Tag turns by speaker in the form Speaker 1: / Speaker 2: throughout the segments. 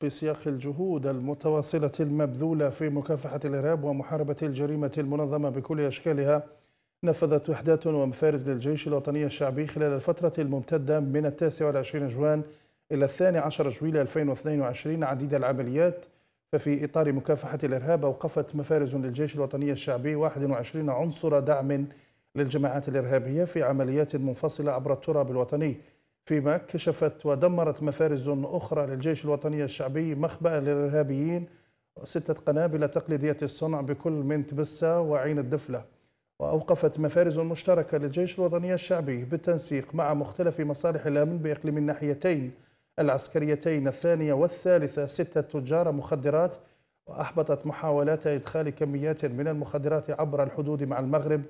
Speaker 1: في سياق الجهود المتواصلة المبذولة في مكافحة الإرهاب ومحاربة الجريمة المنظمة بكل أشكالها نفذت وحدات ومفارز للجيش الوطني الشعبي خلال الفترة الممتدة من التاسع والعشرين جوان إلى الثاني عشر جويل 2022 عديد العمليات ففي إطار مكافحة الإرهاب أوقفت مفارز للجيش الوطني الشعبي 21 عنصر دعم للجماعات الإرهابية في عمليات منفصلة عبر التراب الوطني فيما كشفت ودمرت مفارز أخرى للجيش الوطني الشعبي مخبأ للإرهابيين ستة قنابل تقليدية الصنع بكل من تبسة وعين الدفلة وأوقفت مفارز مشتركة للجيش الوطني الشعبي بالتنسيق مع مختلف مصالح الأمن بإقليم الناحيتين العسكريتين الثانية والثالثة ستة تجار مخدرات وأحبطت محاولات إدخال كميات من المخدرات عبر الحدود مع المغرب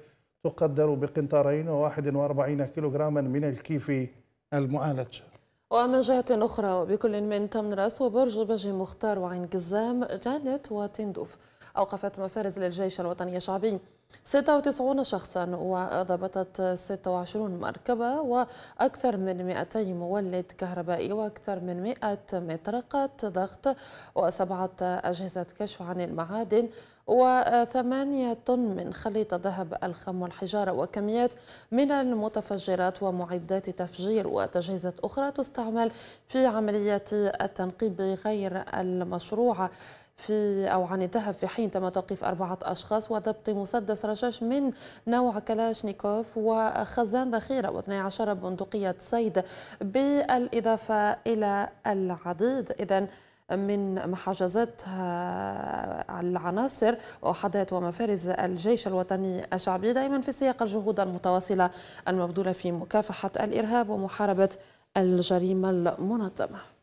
Speaker 1: تقدر بقنطارين و41 كيلوغراما من الكيفي المعالجة
Speaker 2: ومن جهة أخرى بكل من تمنرس وبرج بجي مختار وعين قزام جانت وتندوف أوقفت مفارز للجيش الوطني الشعبي 96 شخصا وضبطت 26 مركبة وأكثر من 200 مولد كهربائي وأكثر من 100 مطرقة ضغط وسبعة أجهزة كشف عن المعادن وثمانية طن من خليط ذهب الخام والحجارة وكميات من المتفجرات ومعدات تفجير وتجهيزات أخرى تستعمل في عملية التنقيب غير المشروعة في أو عن الذهب في حين تم توقيف أربعة أشخاص وضبط مسدس رشاش من نوع كلاشنيكوف وخزان ذخيرة و12 بندقية صيد بالإضافة إلى العديد إذا من محجزات آه، العناصر وحدات ومفارز الجيش الوطني الشعبي دائما في سياق الجهود المتواصلة المبذولة في مكافحة الإرهاب ومحاربة الجريمة المنظمة